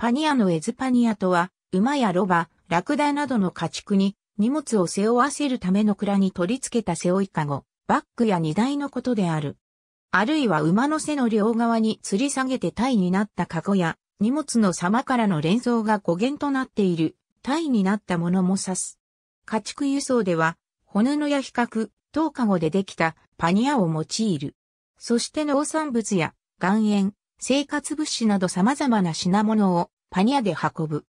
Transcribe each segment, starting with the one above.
パニアのエズパニアとは、馬やロバ、ラクダなどの家畜に荷物を背負わせるための蔵に取り付けた背負いかご、バッグや荷台のことである。あるいは馬の背の両側に吊り下げて体になったかごや、荷物の様からの連想が語源となっている、体になったものも指す。家畜輸送では、骨のや比較、等かごでできたパニアを用いる。そして農産物や岩塩、生活物資など様々な品物をパニアで運ぶ。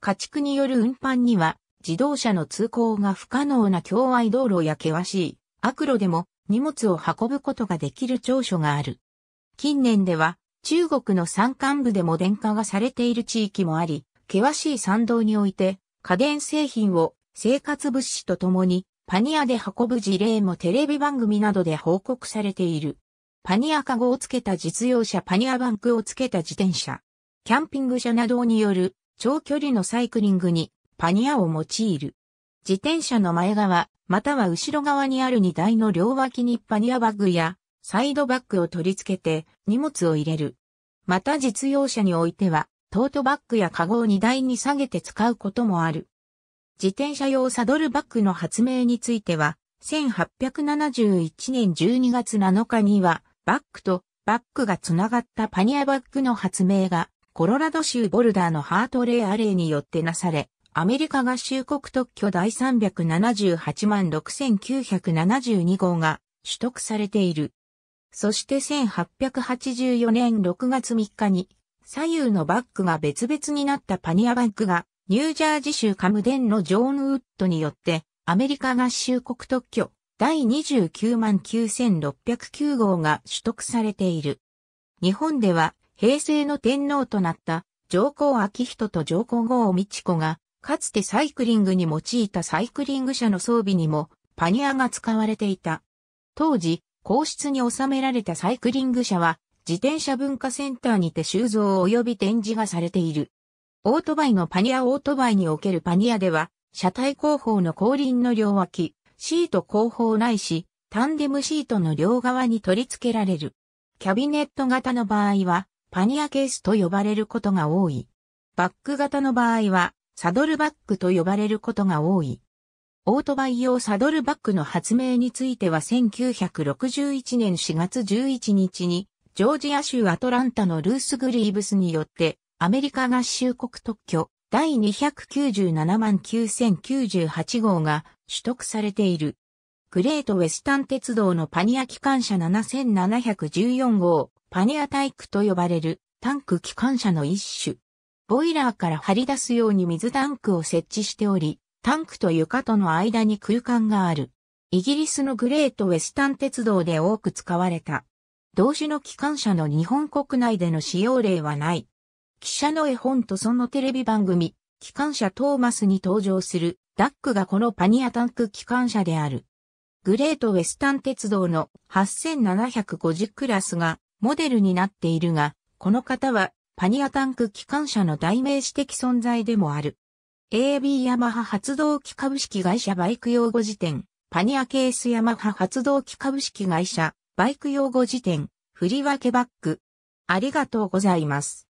家畜による運搬には、自動車の通行が不可能な境外道路や険しい悪路でも荷物を運ぶことができる長所がある。近年では中国の山間部でも電化がされている地域もあり、険しい山道において家電製品を生活物資とともにパニアで運ぶ事例もテレビ番組などで報告されている。パニアカゴをつけた実用車パニアバンクをつけた自転車、キャンピング車などによる長距離のサイクリングにパニアを用いる。自転車の前側、または後ろ側にある荷台の両脇にパニアバッグやサイドバッグを取り付けて荷物を入れる。また実用車においてはトートバッグやカゴを荷台に下げて使うこともある。自転車用サドルバッグの発明については、1871年12月7日には、バックとバックがつながったパニアバックの発明が、コロラド州ボルダーのハートレイアレイによってなされ、アメリカ合衆国特許第378万6972号が取得されている。そして1884年6月3日に左右のバックが別々になったパニアバックがニュージャージ州カムデンのジョーン・ウッドによってアメリカ合衆国特許第29万9609号が取得されている。日本では平成の天皇となった上皇明人と上皇后美智子が、かつてサイクリングに用いたサイクリング車の装備にもパニアが使われていた。当時、皇室に収められたサイクリング車は、自転車文化センターにて収蔵及び展示がされている。オートバイのパニアオートバイにおけるパニアでは、車体後方の後輪の両脇、シート後方ないし、タンデムシートの両側に取り付けられる。キャビネット型の場合は、パニアケースと呼ばれることが多い。バック型の場合は、サドルバックと呼ばれることが多い。オートバイ用サドルバックの発明については1961年4月11日に、ジョージア州アトランタのルース・グリーブスによって、アメリカ合衆国特許第297万9098号が取得されている。グレートウェスタン鉄道のパニア機関車7714号、パニアタイクと呼ばれるタンク機関車の一種。ボイラーから張り出すように水タンクを設置しており、タンクと床との間に空間がある。イギリスのグレートウェスタン鉄道で多く使われた。同種の機関車の日本国内での使用例はない。記者の絵本とそのテレビ番組、機関車トーマスに登場する、ダックがこのパニアタンク機関車である。グレートウェスタン鉄道の8750クラスがモデルになっているが、この方はパニアタンク機関車の代名詞的存在でもある。AB ヤマハ発動機株式会社バイク用語辞典、パニアケースヤマハ発動機株式会社バイク用語辞典、振り分けバック。ありがとうございます。